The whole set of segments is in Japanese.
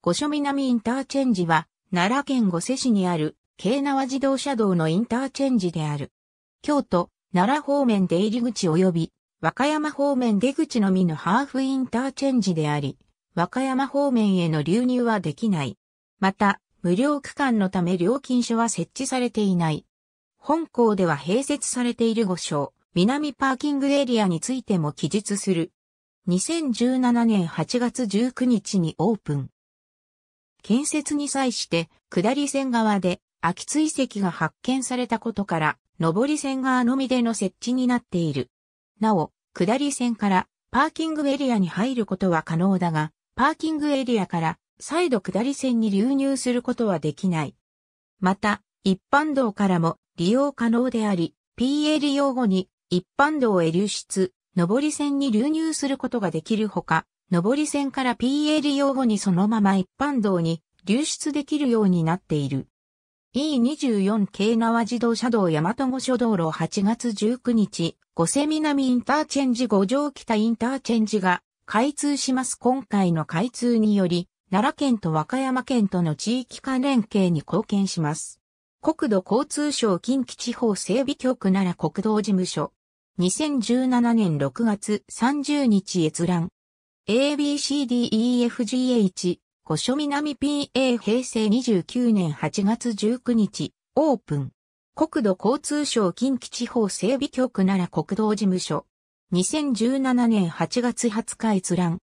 五所南インターチェンジは、奈良県五瀬市にある、京奈和自動車道のインターチェンジである。京都、奈良方面出入り口及び、和歌山方面出口のみのハーフインターチェンジであり、和歌山方面への流入はできない。また、無料区間のため料金所は設置されていない。本校では併設されている五所、南パーキングエリアについても記述する。2017年8月19日にオープン。建設に際して下り線側で空き追跡が発見されたことから、上り線側のみでの設置になっている。なお、下り線からパーキングエリアに入ることは可能だが、パーキングエリアから再度下り線に流入することはできない。また、一般道からも利用可能であり、PA 利用後に一般道へ流出、上り線に流入することができるほか、上り線から PA 利用後にそのまま一般道に流出できるようになっている。E24 系縄自動車道大和御所道路8月19日、五瀬南インターチェンジ五条北インターチェンジが開通します。今回の開通により、奈良県と和歌山県との地域間連携に貢献します。国土交通省近畿地方整備局奈良国道事務所。2017年6月30日閲覧。ABCDEFGH、五所南 PA 平成29年8月19日、オープン。国土交通省近畿地方整備局なら国道事務所。2017年8月20日閲覧。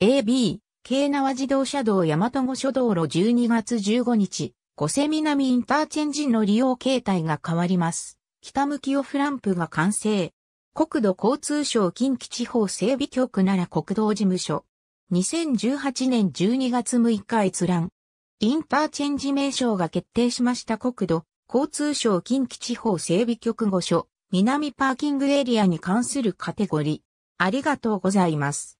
AB、京奈和自動車道大和五所道路12月15日、五瀬南インターチェンジの利用形態が変わります。北向きオフランプが完成。国土交通省近畿地方整備局奈良国道事務所。2018年12月6日閲覧。インターチェンジ名称が決定しました国土交通省近畿地方整備局御所南パーキングエリアに関するカテゴリー。ありがとうございます。